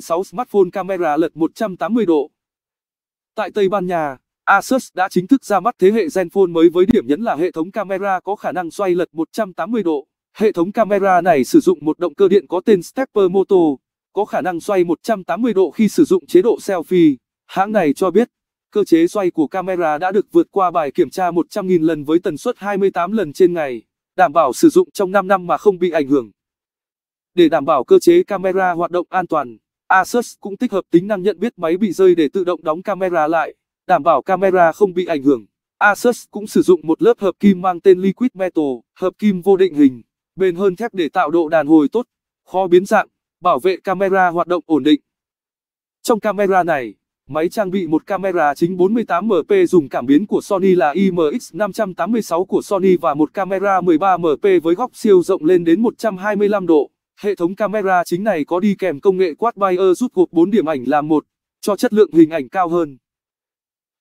6 smartphone camera lật 180 độ. Tại Tây Ban Nha, Asus đã chính thức ra mắt thế hệ Zenfone mới với điểm nhấn là hệ thống camera có khả năng xoay lật 180 độ. Hệ thống camera này sử dụng một động cơ điện có tên Stepper Moto, có khả năng xoay 180 độ khi sử dụng chế độ selfie. Hãng này cho biết, cơ chế xoay của camera đã được vượt qua bài kiểm tra 100.000 lần với tần suất 28 lần trên ngày, đảm bảo sử dụng trong 5 năm mà không bị ảnh hưởng. Để đảm bảo cơ chế camera hoạt động an toàn, Asus cũng tích hợp tính năng nhận biết máy bị rơi để tự động đóng camera lại, đảm bảo camera không bị ảnh hưởng. Asus cũng sử dụng một lớp hợp kim mang tên Liquid Metal, hợp kim vô định hình, bền hơn thép để tạo độ đàn hồi tốt, khó biến dạng, bảo vệ camera hoạt động ổn định. Trong camera này, máy trang bị một camera chính 48MP dùng cảm biến của Sony là IMX586 của Sony và một camera 13MP với góc siêu rộng lên đến 125 độ. Hệ thống camera chính này có đi kèm công nghệ quad Bayer giúp gộp 4 điểm ảnh làm một, cho chất lượng hình ảnh cao hơn.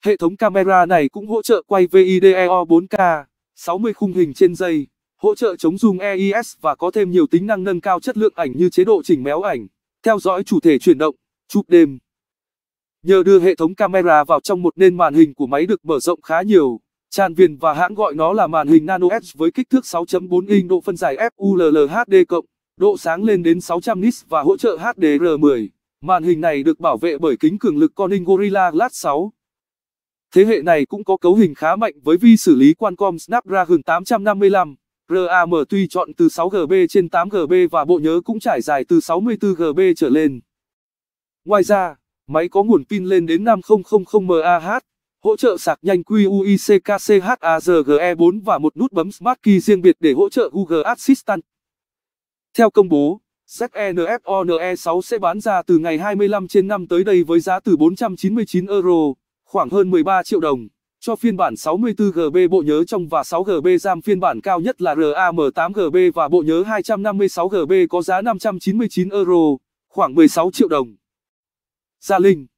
Hệ thống camera này cũng hỗ trợ quay VIDEO 4K, 60 khung hình trên giây, hỗ trợ chống zoom EIS và có thêm nhiều tính năng nâng cao chất lượng ảnh như chế độ chỉnh méo ảnh, theo dõi chủ thể chuyển động, chụp đêm. Nhờ đưa hệ thống camera vào trong một nền màn hình của máy được mở rộng khá nhiều, Tràn viền và hãng gọi nó là màn hình Nano S với kích thước 6.4 inch độ phân giải FULL HD+ độ sáng lên đến 600 nits và hỗ trợ HDR10. Màn hình này được bảo vệ bởi kính cường lực Corning Gorilla Glass 6. Thế hệ này cũng có cấu hình khá mạnh với vi xử lý Qualcomm Snapdragon 855. RAM tuy chọn từ 6GB trên 8GB và bộ nhớ cũng trải dài từ 64GB trở lên. Ngoài ra, máy có nguồn pin lên đến 5000 mAh, hỗ trợ sạc nhanh QUICKCHAZGE4 và một nút bấm Smart Key riêng biệt để hỗ trợ Google Assistant. Theo công bố, ZNFONE 6 e sẽ bán ra từ ngày 25 trên 5 tới đây với giá từ 499 euro, khoảng hơn 13 triệu đồng, cho phiên bản 64GB bộ nhớ trong và 6GB RAM phiên bản cao nhất là RAM8GB và bộ nhớ 256GB có giá 599 euro, khoảng 16 triệu đồng. Gia Linh